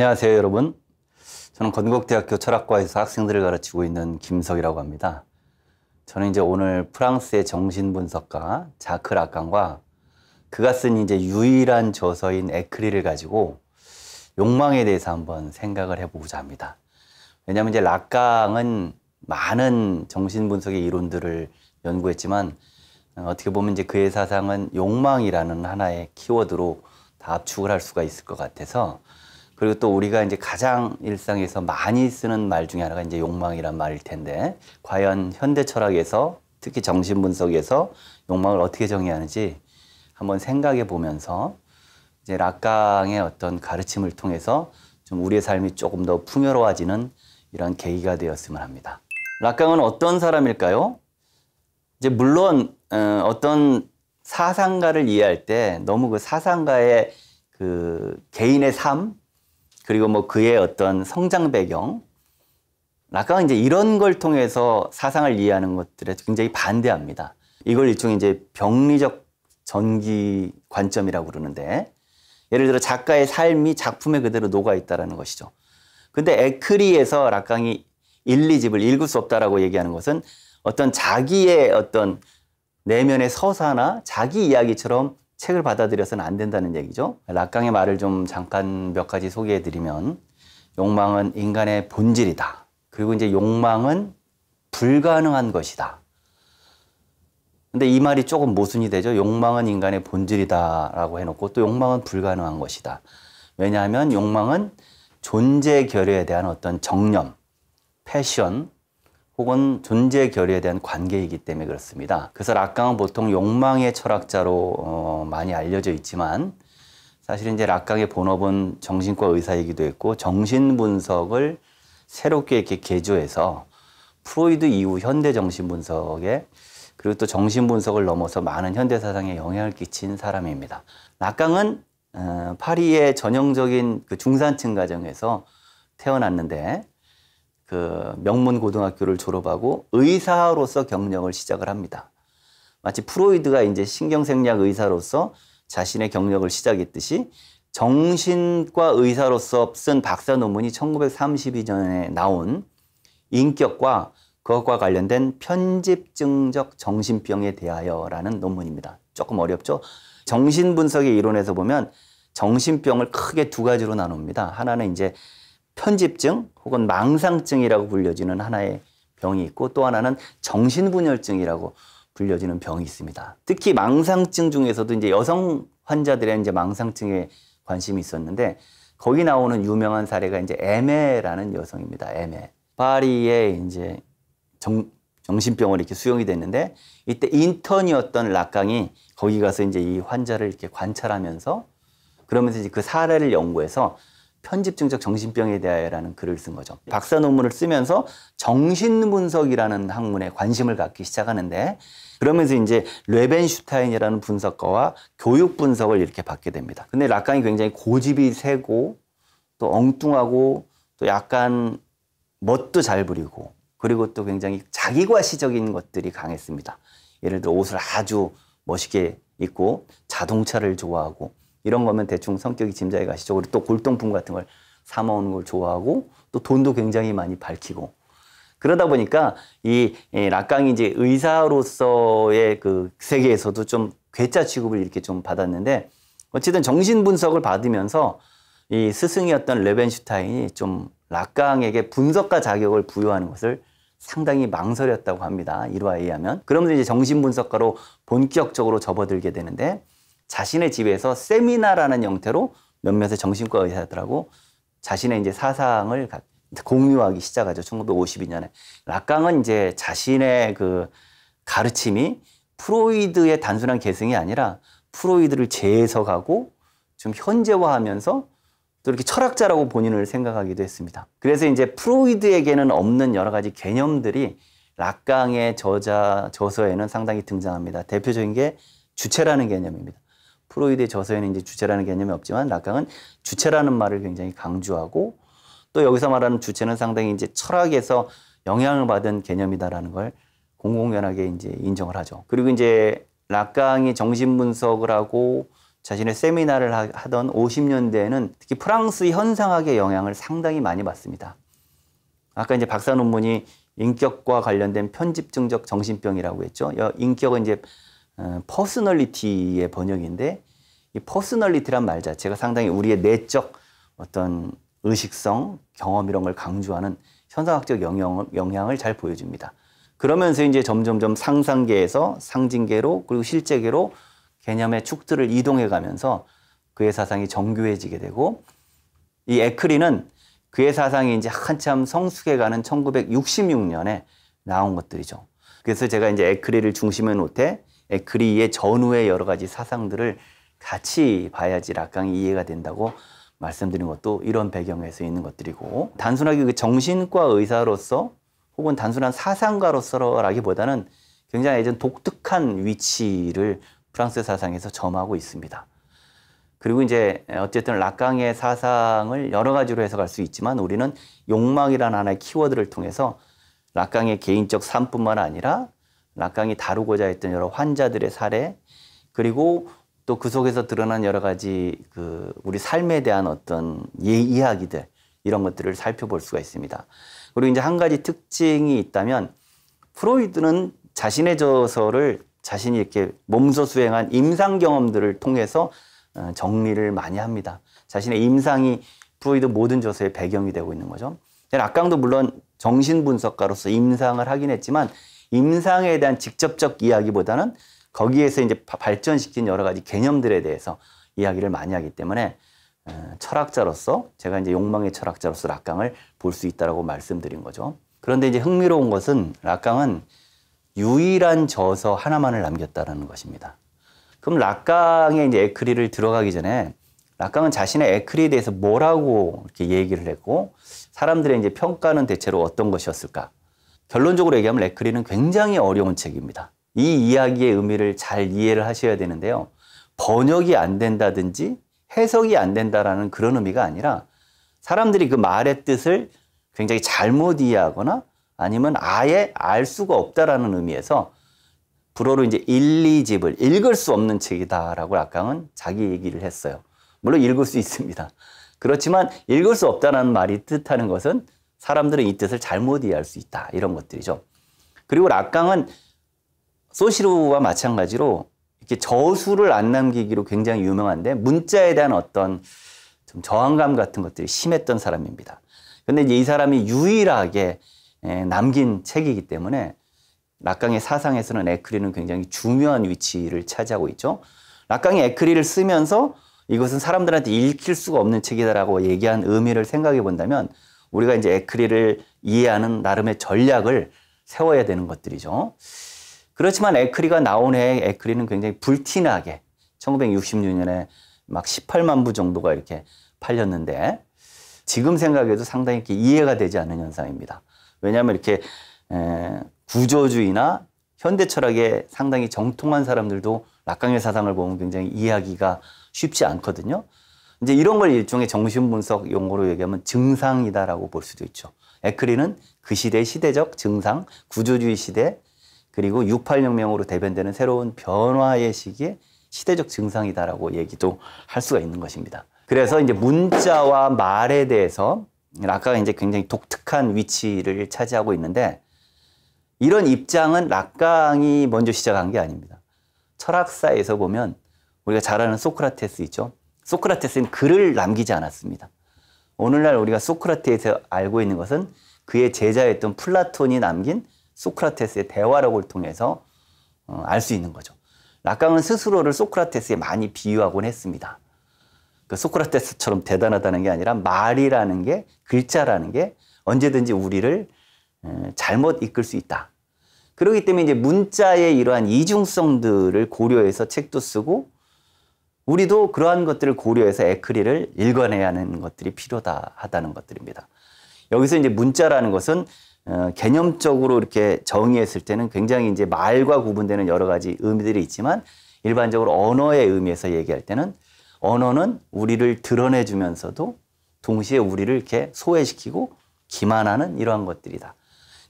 안녕하세요, 여러분. 저는 건국대학교 철학과에서 학생들을 가르치고 있는 김석이라고 합니다. 저는 이제 오늘 프랑스의 정신분석가 자크 라칸과 그가 쓴 이제 유일한 저서인 에크리를 가지고 욕망에 대해서 한번 생각을 해보고자 합니다. 왜냐하면 이제 라캉은 많은 정신분석의 이론들을 연구했지만 어떻게 보면 이제 그의 사상은 욕망이라는 하나의 키워드로 다 압축을 할 수가 있을 것 같아서 그리고 또 우리가 이제 가장 일상에서 많이 쓰는 말 중에 하나가 이제 욕망이란 말일 텐데 과연 현대 철학에서 특히 정신 분석에서 욕망을 어떻게 정의하는지 한번 생각해 보면서 이제 락강의 어떤 가르침을 통해서 좀 우리의 삶이 조금 더 풍요로워지는 이런 계기가 되었으면 합니다. 락강은 어떤 사람일까요? 이제 물론 어, 어떤 사상가를 이해할 때 너무 그 사상가의 그 개인의 삶 그리고 뭐 그의 어떤 성장 배경 락까는 이제 이런 걸 통해서 사상을 이해하는 것들에 굉장히 반대합니다. 이걸 일종의 이제 병리적 전기 관점이라고 그러는데 예를 들어 작가의 삶이 작품에 그대로 녹아 있다라는 것이죠. 근데 에크리에서 락강이 1, 2집을 읽을 수 없다라고 얘기하는 것은 어떤 자기의 어떤 내면의 서사나 자기 이야기처럼 책을 받아들여서는 안 된다는 얘기죠. 락강의 말을 좀 잠깐 몇 가지 소개해 드리면 욕망은 인간의 본질이다. 그리고 이제 욕망은 불가능한 것이다. 근데 이 말이 조금 모순이 되죠. 욕망은 인간의 본질이다라고 해놓고 또 욕망은 불가능한 것이다. 왜냐하면 욕망은 존재 결여에 대한 어떤 정념, 패션, 혹은 존재 결의에 대한 관계이기 때문에 그렇습니다. 그래서 락강은 보통 욕망의 철학자로 어, 많이 알려져 있지만 사실 이제 락강의 본업은 정신과 의사이기도 했고 정신 분석을 새롭게 이렇게 개조해서 프로이드 이후 현대 정신 분석에 그리고 또 정신 분석을 넘어서 많은 현대 사상에 영향을 끼친 사람입니다. 락강은 어, 파리의 전형적인 그 중산층 가정에서 태어났는데 그 명문 고등학교를 졸업하고 의사로서 경력을 시작을 합니다. 마치 프로이드가 이제 신경생략 의사로서 자신의 경력을 시작했듯이 정신과 의사로서 쓴 박사 논문이 1932년에 나온 인격과 그것과 관련된 편집증적 정신병에 대하여라는 논문입니다. 조금 어렵죠? 정신분석의 이론에서 보면 정신병을 크게 두 가지로 나눕니다. 하나는 이제 편집증 혹은 망상증이라고 불려지는 하나의 병이 있고 또 하나는 정신분열증이라고 불려지는 병이 있습니다. 특히 망상증 중에서도 이제 여성 환자들의 이제 망상증에 관심이 있었는데 거기 나오는 유명한 사례가 이제 에메라는 여성입니다. 에메. 파리에 이제 정, 정신병원에 이렇게 수용이 됐는데 이때 인턴이었던 락강이 거기 가서 이제 이 환자를 이렇게 관찰하면서 그러면서 이제 그 사례를 연구해서 편집증적 정신병에 대하여라는 글을 쓴 거죠. 박사 논문을 쓰면서 정신분석이라는 학문에 관심을 갖기 시작하는데 그러면서 이제 레벤슈타인이라는 분석가와 교육 분석을 이렇게 받게 됩니다. 근데 락강이 굉장히 고집이 세고 또 엉뚱하고 또 약간 멋도 잘 부리고 그리고 또 굉장히 자기과시적인 것들이 강했습니다. 예를 들어 옷을 아주 멋있게 입고 자동차를 좋아하고 이런 거면 대충 성격이 짐작이 가시죠. 그리고 또 골동품 같은 걸 사 먹는 걸 좋아하고 또 돈도 굉장히 많이 밝히고 그러다 보니까 이 락강이 이제 의사로서의 그 세계에서도 좀 괴짜 취급을 이렇게 좀 받았는데 어쨌든 정신 분석을 받으면서 이 스승이었던 레벤슈타인이 좀 락강에게 분석가 자격을 부여하는 것을 상당히 망설였다고 합니다. 이화에 의하면. 그러면서 이제 정신분석가로 본격적으로 접어들게 되는데 자신의 집에서 세미나라는 형태로 몇몇의 정신과 의사들하고 자신의 이제 사상을 공유하기 시작하죠. 1952년에. 락강은 이제 자신의 그 가르침이 프로이드의 단순한 계승이 아니라 프로이드를 재해석하고 좀 현재화하면서 또 이렇게 철학자라고 본인을 생각하기도 했습니다. 그래서 이제 프로이드에게는 없는 여러 가지 개념들이 락강의 저자 저서에는 상당히 등장합니다. 대표적인 게 주체라는 개념입니다. 프로이드의 저서에는 이제 주체라는 개념이 없지만 락강은 주체라는 말을 굉장히 강조하고 또 여기서 말하는 주체는 상당히 이제 철학에서 영향을 받은 개념이다라는 걸 공공연하게 이제 인정을 하죠. 그리고 이제 락강이 정신 분석을 하고 자신의 세미나를 하던 50년대에는 특히 프랑스 현상학의 영향을 상당히 많이 받습니다. 아까 이제 박사 논문이 인격과 관련된 편집증적 정신병이라고 했죠. 인격은 이제 어, 퍼스널리티의 번역인데 이 퍼스널리티란 말 자체가 상당히 우리의 내적 어떤 의식성, 경험 이런 걸 강조하는 현상학적 영향, 영향을 잘 보여줍니다. 그러면서 이제 점점점 상상계에서 상징계로 그리고 실제계로 개념의 축들을 이동해 가면서 그의 사상이 정교해지게 되고 이 에크리는 그의 사상이 이제 한참 성숙해 가는 1966년에 나온 것들이죠. 그래서 제가 이제 에크리를 중심에 놓되 예, 그리의 전후의 여러 가지 사상들을 같이 봐야지 락강이 이해가 된다고 말씀드린 것도 이런 배경에서 있는 것들이고 단순하게 그 정신과 의사로서 혹은 단순한 사상가로서라기보다는 굉장히 예전 독특한 위치를 프랑스 사상에서 점하고 있습니다. 그리고 이제 어쨌든 락강의 사상을 여러 가지로 해석할 수 있지만 우리는 욕망이라는 하나의 키워드를 통해서 락강의 개인적 삶뿐만 아니라 락강이 다루고자 했던 여러 환자들의 사례 그리고 또 그 속에서 드러난 여러 가지 그 우리 삶에 대한 어떤 예 이야기들 이런 것들을 살펴볼 수가 있습니다. 그리고 이제 한 가지 특징이 있다면 프로이드는 자신의 저서를 자신이 이렇게 몸소 수행한 임상 경험들을 통해서 어, 정리를 많이 합니다. 자신의 임상이 프로이드 모든 저서의 배경이 되고 있는 거죠. 락강도 물론 정신분석가로서 임상을 하긴 했지만 임상에 대한 직접적 이야기보다는 거기에서 이제 발전시킨 여러 가지 개념들에 대해서 이야기를 많이 하기 때문에 어, 철학자로서 제가 이제 욕망의 철학자로서 락강을 볼 수 있다라고 말씀드린 거죠. 그런데 이제 흥미로운 것은 락강은 유일한 저서 하나만을 남겼다는 것입니다. 그럼 락강의 이제 에크리를 들어가기 전에 락강은 자신의 에크리에 대해서 뭐라고 이렇게 얘기를 했고 사람들의 이제 평가는 대체로 어떤 것이었을까? 결론적으로 얘기하면 레크리는 굉장히 어려운 책입니다. 이 이야기의 의미를 잘 이해를 하셔야 되는데요. 번역이 안 된다든지 해석이 안 된다라는 그런 의미가 아니라 사람들이 그 말의 뜻을 굉장히 잘못 이해하거나 아니면 아예 알 수가 없다라는 의미에서 불어로 이제 일리집을 읽을 수 없는 책이다라고 아까는 자기 얘기를 했어요. 물론 읽을 수 있습니다. 그렇지만 읽을 수 없다는 말이 뜻하는 것은 사람들은 이 뜻을 잘못 이해할 수 있다. 이런 것들이죠. 그리고 락강은 소시루와 마찬가지로 이렇게 저수를 안 남기기로 굉장히 유명한데 문자에 대한 어떤 좀 저항감 같은 것들이 심했던 사람입니다. 근데 이제 이 사람이 유일하게 예, 남긴 책이기 때문에 락강의 사상에서는 에크리는 굉장히 중요한 위치를 차지하고 있죠. 락강이 에크리를 쓰면서 이것은 사람들한테 읽힐 수가 없는 책이다라고 얘기한 의미를 생각해 본다면 우리가 이제 에크리를 이해하는 나름의 전략을 세워야 되는 것들이죠. 그렇지만 에크리가 나온 해에 에크리는 굉장히 불티나게 1966년에 막 18만 부 정도가 이렇게 팔렸는데 지금 생각해도 상당히 이렇게 이해가 되지 않는 현상입니다. 왜냐하면 이렇게 구조주의나 현대 철학에 상당히 정통한 사람들도 락강의 사상을 보면 굉장히 이해하기가 쉽지 않거든요. 이제 이런 걸 일종의 정신분석 용어로 얘기하면 증상이다라고 볼 수도 있죠. 에크리는 그 시대의 시대적 증상, 구조주의 시대, 그리고 68혁명으로 대변되는 새로운 변화의 시기에 시대적 증상이다라고 얘기도 할 수가 있는 것입니다. 그래서 이제 문자와 말에 대해서 라카가 이제 굉장히 독특한 위치를 차지하고 있는데 이런 입장은 락강이 먼저 시작한 게 아닙니다. 철학사에서 보면 우리가 잘 아는 소크라테스 있죠. 소크라테스는 글을 남기지 않았습니다. 오늘날 우리가 소크라테스에서 알고 있는 것은 그의 제자였던 플라톤이 남긴 소크라테스의 대화록을 통해서 어, 알 수 있는 거죠. 락강은 스스로를 소크라테스에 많이 비유하곤 했습니다. 그 소크라테스처럼 대단하다는 게 아니라 말이라는 게 글자라는 게 언제든지 우리를 어, 잘못 이끌 수 있다. 그러기 때문에 이제 문자의 이러한 이중성들을 고려해서 책도 쓰고 우리도 그러한 것들을 고려해서 에크릴을 읽어내야 하는 것들이 필요다 하다는 것들입니다. 여기서 이제 문자라는 것은 어, 개념적으로 이렇게 정의했을 때는 굉장히 이제 말과 구분되는 여러 가지 의미들이 있지만 일반적으로 언어의 의미에서 얘기할 때는 언어는 우리를 드러내주면서도 동시에 우리를 이렇게 소외시키고 기만하는 이러한 것들이다.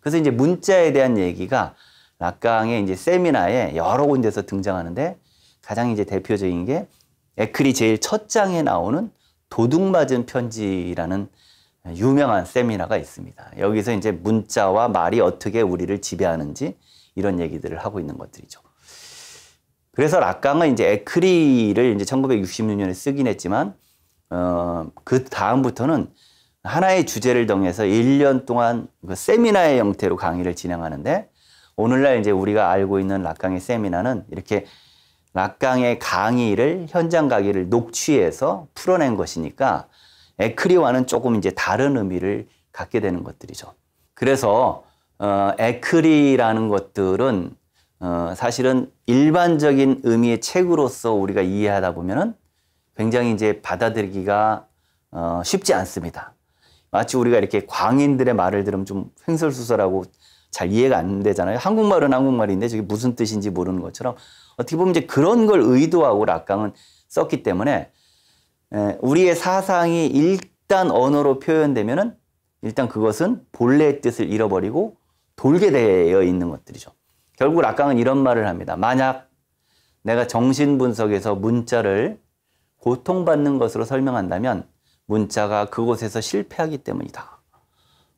그래서 이제 문자에 대한 얘기가 락강의 이제 세미나에 여러 군데서 등장하는데 가장 이제 대표적인 게 에클이 제일 첫 장에 나오는 도둑맞은 편지라는 유명한 세미나가 있습니다. 여기서 이제 문자와 말이 어떻게 우리를 지배하는지 이런 얘기들을 하고 있는 것들이죠. 그래서 락강은 이제 에크리를 이제 1966년에 쓰긴 했지만 어, 그 다음부터는 하나의 주제를 정해서 1년 동안 그 세미나의 형태로 강의를 진행하는데 오늘날 이제 우리가 알고 있는 락강의 세미나는 이렇게 락강의 강의를 현장 강의를 녹취해서 풀어낸 것이니까 에크리와는 조금 이제 다른 의미를 갖게 되는 것들이죠. 그래서 어, 에크리라는 것들은 어, 사실은 일반적인 의미의 책으로서 우리가 이해하다 보면은 굉장히 이제 받아들이기가 어, 쉽지 않습니다. 마치 우리가 이렇게 광인들의 말을 들으면 좀 횡설수설하고 잘 이해가 안 되잖아요. 한국말은 한국말인데 저게 무슨 뜻인지 모르는 것처럼 어떻게 보면 이제 그런 걸 의도하고 락강은 썼기 때문에 예, 우리의 사상이 일단 언어로 표현되면 일단 그것은 본래의 뜻을 잃어버리고 돌게 되어 있는 것들이죠. 결국 락강은 이런 말을 합니다. 만약 내가 정신분석에서 문자를 고통받는 것으로 설명한다면 문자가 그곳에서 실패하기 때문이다.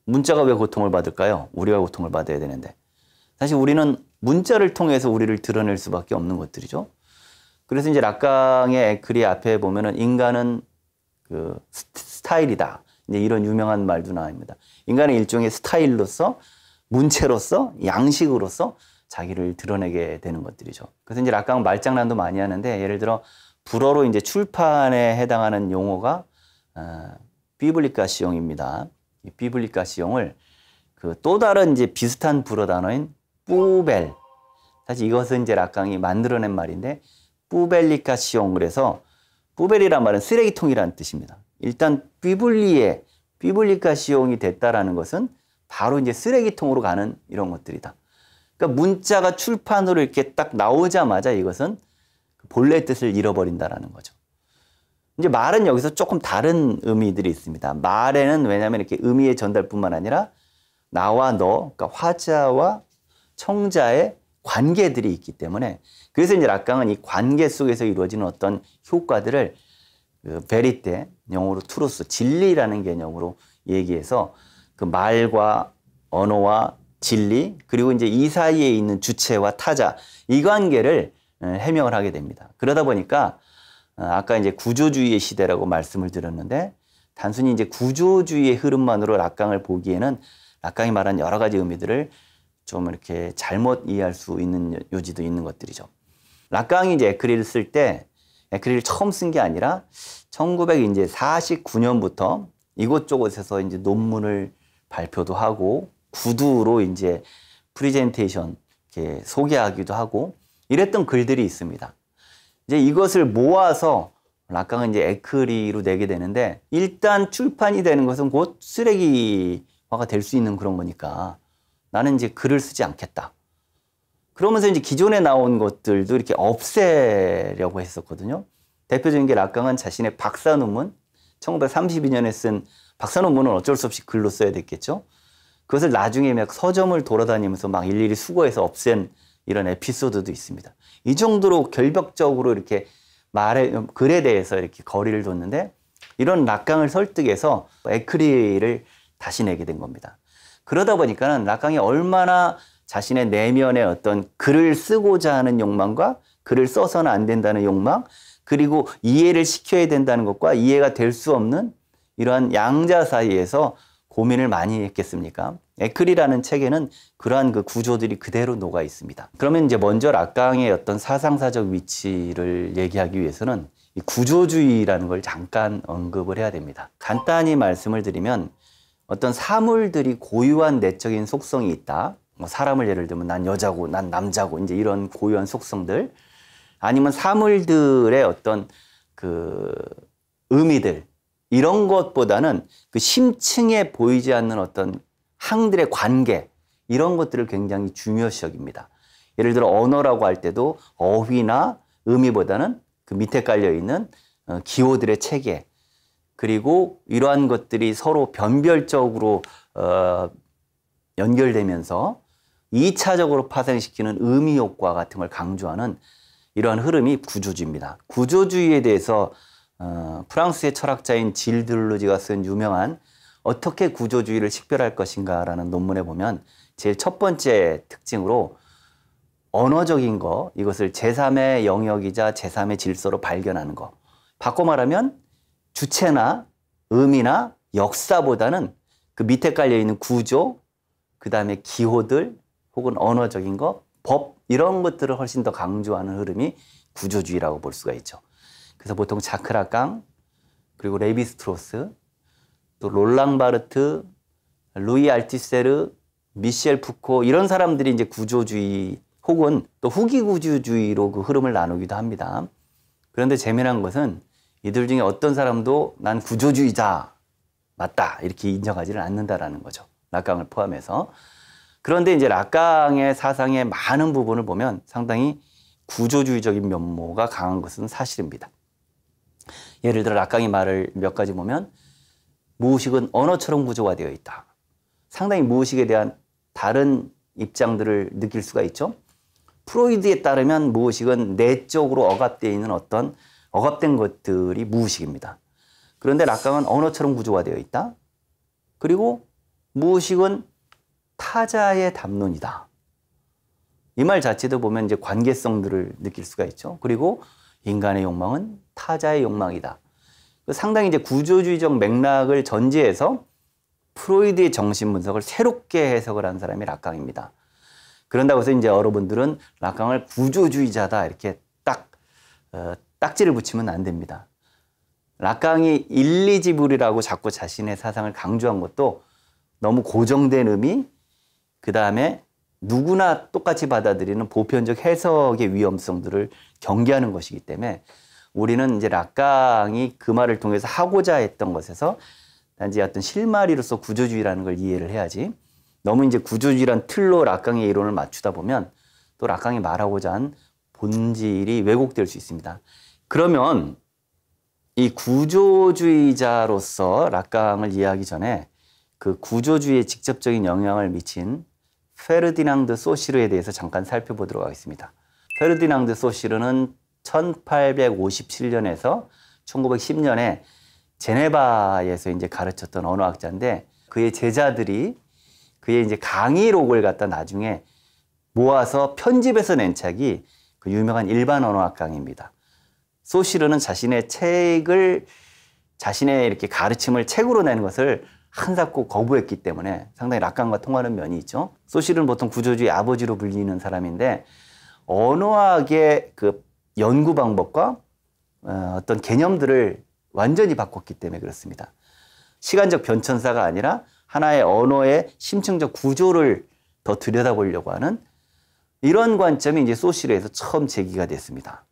문자가 왜 고통을 받을까요? 우리가 고통을 받아야 되는데. 사실 우리는 문자를 통해서 우리를 드러낼 수밖에 없는 것들이죠. 그래서 이제 락강의 글이 앞에 보면은 인간은 그 스타일이다. 이제 이런 유명한 말도 나옵니다. 인간은 일종의 스타일로서 문체로서 양식으로서 자기를 드러내게 되는 것들이죠. 그래서 이제 락강 은 말장난도 많이 하는데 예를 들어 불어로 이제 출판에 해당하는 용어가 어, 비블리카시용입니다. 비블리카시용을 그 또 다른 이제 비슷한 불어 단어인 뿌벨. 사실 이것은 이제 락강이 만들어낸 말인데 뿌벨리카시옹 그래서 뿌벨이란 말은 쓰레기통이라는 뜻입니다. 일단 비블리에 비블리카시옹이 됐다라는 것은 바로 이제 쓰레기통으로 가는 이런 것들이다. 그러니까 문자가 출판으로 이렇게 딱 나오자마자 이것은 본래 뜻을 잃어버린다라는 거죠. 이제 말은 여기서 조금 다른 의미들이 있습니다. 말에는 왜냐하면 이렇게 의미의 전달뿐만 아니라 나와 너, 그러니까 화자와 청자의 관계들이 있기 때문에 그래서 이제 락강은 이 관계 속에서 이루어지는 어떤 효과들을 그 베리 때 영어로 투로스 진리라는 개념으로 얘기해서 그 말과 언어와 진리 그리고 이제 이 사이에 있는 주체와 타자 이 관계를 어, 해명을 하게 됩니다. 그러다 보니까 어, 아까 이제 구조주의의 시대라고 말씀을 드렸는데 단순히 이제 구조주의의 흐름만으로 락강을 보기에는 락강이 말한 여러 가지 의미들을 좀 이렇게 잘못 이해할 수 있는 요지도 있는 것들이죠. 락강이 이제 에크릴을 쓸 때 에크릴을 처음 쓴 게 아니라 1949년부터 이곳저곳에서 이제 논문을 발표도 하고 구두로 이제 프리젠테이션 이렇게 소개하기도 하고 이랬던 글들이 있습니다. 이제 이것을 모아서 락강은 이제 에크리로 내게 되는데 일단 출판이 되는 것은 곧 쓰레기화가 될 수 있는 그런 거니까 나는 이제 글을 쓰지 않겠다. 그러면서 이제 기존에 나온 것들도 이렇게 없애려고 했었거든요. 대표적인 게 락강은 자신의 박사 논문, 1932년에 쓴 박사 논문은 어쩔 수 없이 글로 써야 됐겠죠. 그것을 나중에 막 서점을 돌아다니면서 막 일일이 수거해서 없앤 이런 에피소드도 있습니다. 이 정도로 결벽적으로 이렇게 말에 글에 대해서 이렇게 거리를 뒀는데 이런 락강을 설득해서 뭐 에크리를 다시 내게 된 겁니다. 그러다 보니까는 락강이 얼마나 자신의 내면의 어떤 글을 쓰고자 하는 욕망과 글을 써서는 안 된다는 욕망, 그리고 이해를 시켜야 된다는 것과 이해가 될 수 없는 이러한 양자 사이에서 고민을 많이 했겠습니까? 에클이라는 책에는 그러한 그 구조들이 그대로 녹아 있습니다. 그러면 이제 먼저 락강의 어떤 사상사적 위치를 얘기하기 위해서는 이 구조주의라는 걸 잠깐 언급을 해야 됩니다. 간단히 말씀을 드리면 어떤 사물들이 고유한 내적인 속성이 있다. 뭐 사람을 예를 들면 난 여자고 난 남자고 이제 이런 고유한 속성들 아니면 사물들의 어떤 그 의미들 이런 것보다는 그 심층에 보이지 않는 어떤 항들의 관계 이런 것들을 굉장히 중요시 여깁니다. 예를 들어 언어라고 할 때도 어휘나 의미보다는 그 밑에 깔려 있는 어, 기호들의 체계 그리고 이러한 것들이 서로 변별적으로 어, 연결되면서 2차적으로 파생시키는 의미 효과 같은 걸 강조하는 이러한 흐름이 구조주의입니다. 구조주의에 대해서 어, 프랑스의 철학자인 질드루지가 쓴 유명한 어떻게 구조주의를 식별할 것인가라는 논문에 보면 제일 첫 번째 특징으로 언어적인 거 이것을 제3의 영역이자 제3의 질서로 발견하는 거. 바꿔 말하면 주체나 의미나 역사보다는 그 밑에 깔려 있는 구조, 그 다음에 기호들 혹은 언어적인 것, 법 이런 것들을 훨씬 더 강조하는 흐름이 구조주의라고 볼 수가 있죠. 그래서 보통 자크라깡 그리고 레비스트로스 또 롤랑바르트, 루이 알티세르, 미셸 푸코 이런 사람들이 이제 구조주의 혹은 또 후기 구조주의로 그 흐름을 나누기도 합니다. 그런데 재미난 것은 이들 중에 어떤 사람도 난 구조주의자 맞다 이렇게 인정하지를 않는다라는 거죠. 락강을 포함해서. 그런데 이제 락강의 사상의 많은 부분을 보면 상당히 구조주의적인 면모가 강한 것은 사실입니다. 예를 들어 락강의 말을 몇 가지 보면 무의식은 언어처럼 구조화되어 있다. 상당히 무의식에 대한 다른 입장들을 느낄 수가 있죠. 프로이드에 따르면 무의식은 내적으로 억압되어 있는 어떤 억압된 것들이 무의식입니다. 그런데 락강은 언어처럼 구조가 되어 있다. 그리고 무의식은 타자의 담론이다. 이 말 자체도 보면 이제 관계성들을 느낄 수가 있죠. 그리고 인간의 욕망은 타자의 욕망이다. 그 상당히 이제 구조주의적 맥락을 전제해서 프로이드의 정신 분석을 새롭게 해석을 한 사람이 락강입니다. 그런다고 해서 이제 여러분들은 락강을 구조주의자다 이렇게 딱 어, 딱지를 붙이면 안 됩니다. 락강이 일리지불이라고 자꾸 자신의 사상을 강조한 것도 너무 고정된 의미, 그 다음에 누구나 똑같이 받아들이는 보편적 해석의 위험성들을 경계하는 것이기 때문에 우리는 이제 락강이 그 말을 통해서 하고자 했던 것에서 단지 어떤 실마리로서 구조주의라는 걸 이해를 해야지 너무 이제 구조주의란 틀로 락강의 이론을 맞추다 보면 또 락강이 말하고자 한 본질이 왜곡될 수 있습니다. 그러면 이 구조주의자로서 락강을 이해하기 전에 그 구조주의에 직접적인 영향을 미친 페르디낭드 소시르에 대해서 잠깐 살펴보도록 하겠습니다. 페르디낭드 소시르는 1857년에서 1910년에 제네바에서 이제 가르쳤던 언어학자인데 그의 제자들이 그의 이제 강의록을 갖다 나중에 모아서 편집해서 낸 책이 그 유명한 일반 언어학 강의입니다. 소시르는 자신의 책을 자신의 이렇게 가르침을 책으로 내는 것을 한사코 거부했기 때문에 상당히 락강과 통하는 면이 있죠. 소시르는 보통 구조주의 아버지로 불리는 사람인데 언어학의 그 연구 방법과 어, 어떤 개념들을 완전히 바꿨기 때문에 그렇습니다. 시간적 변천사가 아니라 하나의 언어의 심층적 구조를 더 들여다보려고 하는 이런 관점이 이제 소시르에서 처음 제기가 됐습니다.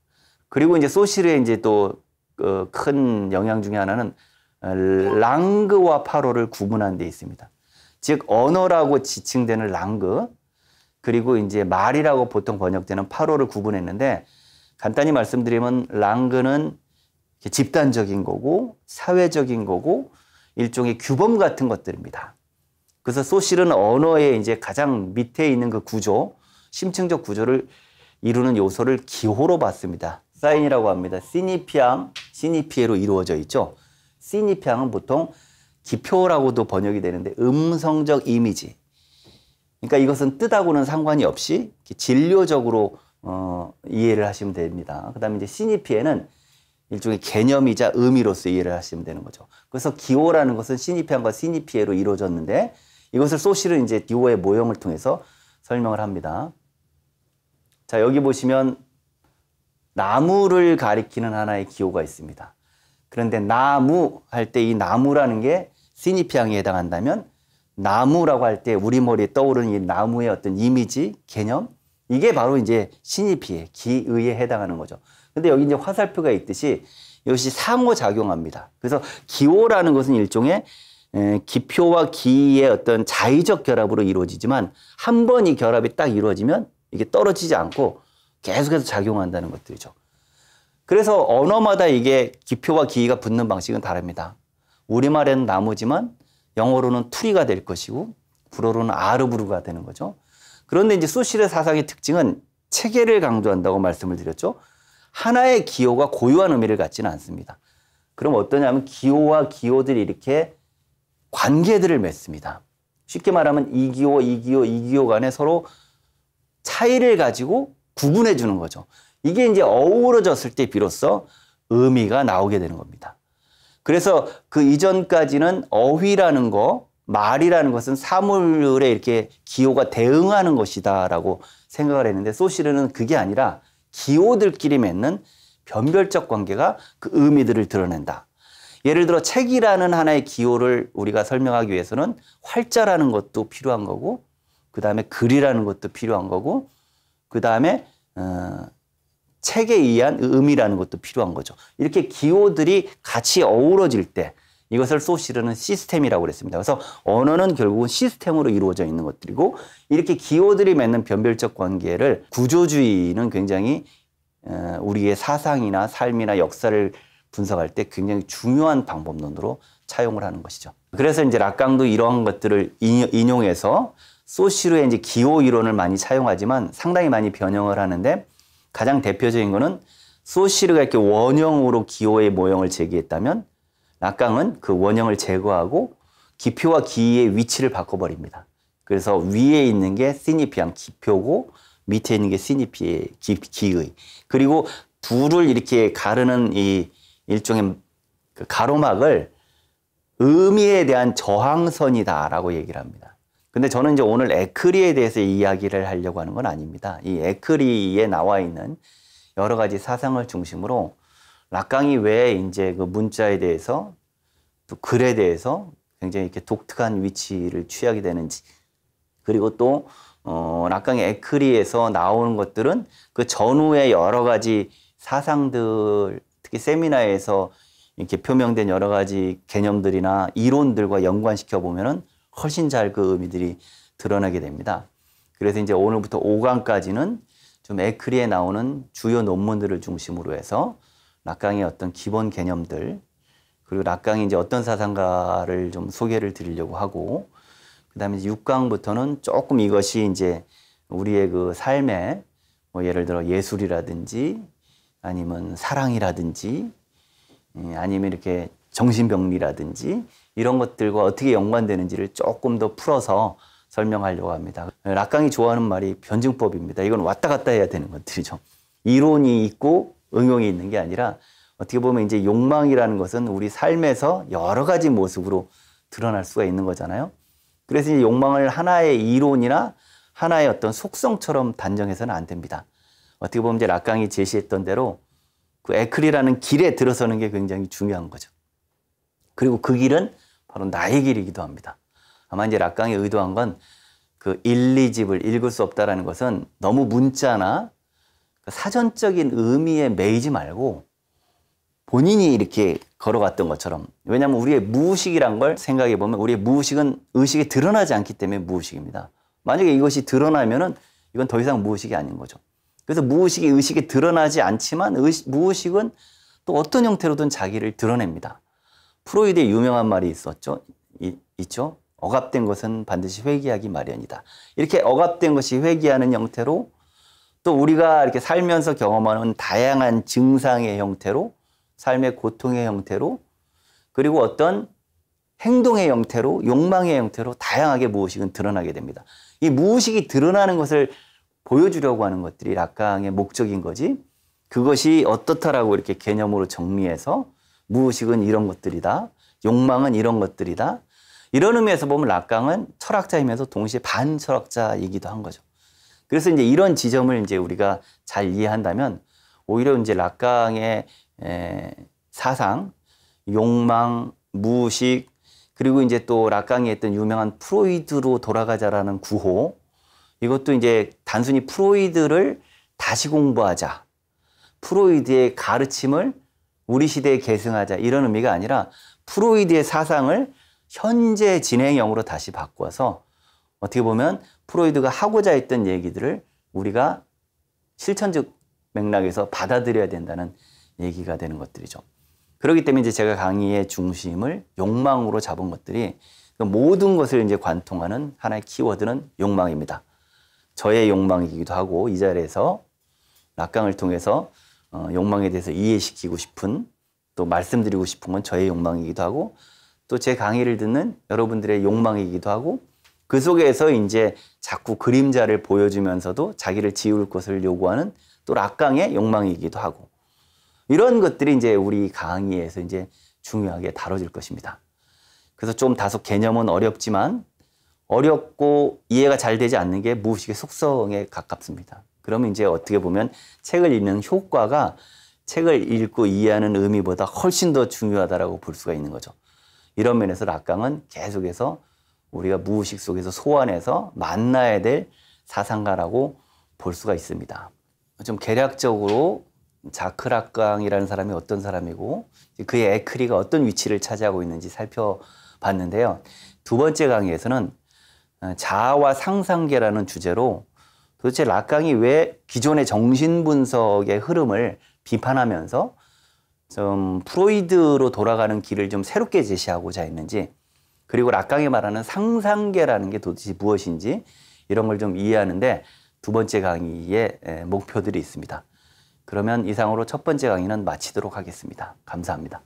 그리고 이제 소실의 이제 또큰 그 영향 중에 하나는 어, 랑그와 파로를 구분한 데 있습니다. 즉 언어라고 지칭되는 랑그 그리고 이제 말이라고 보통 번역되는 파로를 구분했는데 간단히 말씀드리면 랑그는 집단적인 거고 사회적인 거고 일종의 규범 같은 것들입니다. 그래서 소실은 언어의 이제 가장 밑에 있는 그 구조, 심층적 구조를 이루는 요소를 기호로 봤습니다. 사인이라고 합니다. 시니피앙, 시니피에로 이루어져 있죠. 시니피앙은 보통 기표라고도 번역이 되는데 음성적 이미지. 그러니까 이것은 뜻하고는 상관이 없이 진료적으로 어, 이해를 하시면 됩니다. 그다음에 이제 시니피에는 일종의 개념이자 의미로서 이해를 하시면 되는 거죠. 그래서 기호라는 것은 시니피앙과 시니피에로 이루어졌는데 이것을 소실은 이제 디오의 모형을 통해서 설명을 합니다. 자 여기 보시면 나무를 가리키는 하나의 기호가 있습니다. 그런데 나무 할 때 이 나무라는 게 시니피앙에 해당한다면 나무라고 할 때 우리 머리에 떠오르는 이 나무의 어떤 이미지, 개념 이게 바로 이제 신입피의 기의에 해당하는 거죠. 근데 여기 이제 화살표가 있듯이 이것이 상호작용합니다. 그래서 기호라는 것은 일종의 기표와 기의 어떤 자의적 결합으로 이루어지지만 한 번 이 결합이 딱 이루어지면 이게 떨어지지 않고 계속해서 작용한다는 것들이죠. 그래서 언어마다 이게 기표와 기이가 붙는 방식은 다릅니다. 우리말에는 나무지만 영어로는 투리가 될 것이고 불어로는 아르브르가 되는 거죠. 그런데 이제 수실의 사상의 특징은 체계를 강조한다고 말씀을 드렸죠. 하나의 기호가 고유한 의미를 갖지는 않습니다. 그럼 어떠냐면 기호와 기호들이 이렇게 관계들을 맺습니다. 쉽게 말하면 이 기호, 이 기호, 이 기호 간에 서로 차이를 가지고 구분해 주는 거죠. 이게 이제 어우러졌을 때 비로소 의미가 나오게 되는 겁니다. 그래서 그 이전까지는 어휘라는 거, 말이라는 것은 사물에 이렇게 기호가 대응하는 것이다라고 생각을 했는데 소시르는 그게 아니라 기호들끼리 맺는 변별적 관계가 그 의미들을 드러낸다. 예를 들어 책이라는 하나의 기호를 우리가 설명하기 위해서는 활자라는 것도 필요한 거고 그다음에 글이라는 것도 필요한 거고 그 다음에 어, 책에 의한 의미라는 것도 필요한 거죠. 이렇게 기호들이 같이 어우러질 때 이것을 소시르는 시스템이라고 그랬습니다. 그래서 언어는 결국은 시스템으로 이루어져 있는 것들이고 이렇게 기호들이 맺는 변별적 관계를 구조주의는 굉장히 어, 우리의 사상이나 삶이나 역사를 분석할 때 굉장히 중요한 방법론으로 차용을 하는 것이죠. 그래서 이제 락강도 이러한 것들을 인용해서 소시로의 이제 기호 이론을 많이 사용하지만 상당히 많이 변형을 하는데 가장 대표적인 거는 소시르가 이렇게 원형으로 기호의 모형을 제기했다면 락강은 그 원형을 제거하고 기표와 기의 위치를 바꿔버립니다. 그래서 위에 있는 게 시니피앙 기표고 밑에 있는 게 시니피의 기, 기의. 그리고 둘을 이렇게 가르는 이 일종의 그 가로막을 의미에 대한 저항선이다라고 얘기를 합니다. 근데 저는 이제 오늘 에크리에 대해서 이야기를 하려고 하는 건 아닙니다. 이 에크리에 나와 있는 여러 가지 사상을 중심으로 락강이 왜 이제 그 문자에 대해서 또 글에 대해서 굉장히 이렇게 독특한 위치를 취하게 되는지 그리고 또 어, 락강의 에크리에서 나오는 것들은 그 전후의 여러 가지 사상들 특히 세미나에서 이렇게 표명된 여러 가지 개념들이나 이론들과 연관시켜 보면은 훨씬 잘 그 의미들이 드러나게 됩니다. 그래서 이제 오늘부터 5강까지는 좀 에크리에 나오는 주요 논문들을 중심으로 해서 락강의 어떤 기본 개념들 그리고 락강이 이제 어떤 사상가를 좀 소개를 드리려고 하고 그다음에 6강부터는 조금 이것이 이제 우리의 그 삶에 뭐 예를 들어 예술이라든지 아니면 사랑이라든지 예, 아니면 이렇게 정신병리라든지 이런 것들과 어떻게 연관되는지를 조금 더 풀어서 설명하려고 합니다. 락강이 좋아하는 말이 변증법입니다. 이건 왔다 갔다 해야 되는 것들이죠. 이론이 있고 응용이 있는 게 아니라 어떻게 보면 이제 욕망이라는 것은 우리 삶에서 여러 가지 모습으로 드러날 수가 있는 거잖아요. 그래서 이제 욕망을 하나의 이론이나 하나의 어떤 속성처럼 단정해서는 안 됩니다. 어떻게 보면 이제 락강이 제시했던 대로 그 에클이라는 길에 들어서는 게 굉장히 중요한 거죠. 그리고 그 길은 바로 나의 길이기도 합니다. 아마 이제 락강이 의도한 건 그 일, 이집을 읽을 수 없다라는 것은 너무 문자나 그 사전적인 의미에 매이지 말고 본인이 이렇게 걸어갔던 것처럼 왜냐하면 우리의 무의식이란 걸 생각해 보면 우리의 무의식은 의식이 드러나지 않기 때문에 무의식입니다. 만약에 이것이 드러나면은 이건 더 이상 무의식이 아닌 거죠. 그래서 무의식이 의식이 드러나지 않지만 의식, 무의식은 또 어떤 형태로든 자기를 드러냅니다. 프로이드의 유명한 말이 있었죠. 이, 있죠. 억압된 것은 반드시 회귀하기 마련이다. 이렇게 억압된 것이 회귀하는 형태로 또 우리가 이렇게 살면서 경험하는 다양한 증상의 형태로 삶의 고통의 형태로 그리고 어떤 행동의 형태로 욕망의 형태로 다양하게 무의식은 드러나게 됩니다. 이 무의식이 드러나는 것을 보여주려고 하는 것들이 락강의 목적인 거지 그것이 어떻다라고 이렇게 개념으로 정리해서 무의식은 이런 것들이다. 욕망은 이런 것들이다. 이런 의미에서 보면 락강은 철학자이면서 동시에 반철학자이기도 한 거죠. 그래서 이제 이런 지점을 이제 우리가 잘 이해한다면 오히려 이제 락강의 에, 사상, 욕망, 무의식 그리고 이제 또 락강이 했던 유명한 프로이드로 돌아가자라는 구호 이것도 이제 단순히 프로이드를 다시 공부하자. 프로이드의 가르침을 우리 시대에 계승하자 이런 의미가 아니라 프로이드의 사상을 현재 진행형으로 다시 바꿔서 어떻게 보면 프로이드가 하고자 했던 얘기들을 우리가 실천적 맥락에서 받아들여야 된다는 얘기가 되는 것들이죠. 그렇기 때문에 이제 제가 강의의 중심을 욕망으로 잡은 것들이 그 모든 것을 이제 관통하는 하나의 키워드는 욕망입니다. 저의 욕망이기도 하고 이 자리에서 락강을 통해서 어, 욕망에 대해서 이해시키고 싶은 또 말씀드리고 싶은 건 저의 욕망이기도 하고 또 제 강의를 듣는 여러분들의 욕망이기도 하고 그 속에서 이제 자꾸 그림자를 보여주면서도 자기를 지울 것을 요구하는 또 락강의 욕망이기도 하고 이런 것들이 이제 우리 강의에서 이제 중요하게 다뤄질 것입니다. 그래서 좀 다소 개념은 어렵지만 어렵고 이해가 잘 되지 않는 게 무의식의 속성에 가깝습니다. 그러면 이제 어떻게 보면 책을 읽는 효과가 책을 읽고 이해하는 의미보다 훨씬 더 중요하다라고 볼 수가 있는 거죠. 이런 면에서 락강은 계속해서 우리가 무의식 속에서 소환해서 만나야 될 사상가라고 볼 수가 있습니다. 좀 개략적으로 자크 락강이라는 사람이 어떤 사람이고 그의 에크리가 어떤 위치를 차지하고 있는지 살펴봤는데요. 두 번째 강의에서는 어, 자아와 상상계라는 주제로 도대체 락강이 왜 기존의 정신분석의 흐름을 비판하면서 좀 프로이드로 돌아가는 길을 좀 새롭게 제시하고자 했는지 그리고 락강이 말하는 상상계라는 게 도대체 무엇인지 이런 걸 좀 이해하는데 두 번째 강의의 목표들이 있습니다. 그러면 이상으로 첫 번째 강의는 마치도록 하겠습니다. 감사합니다.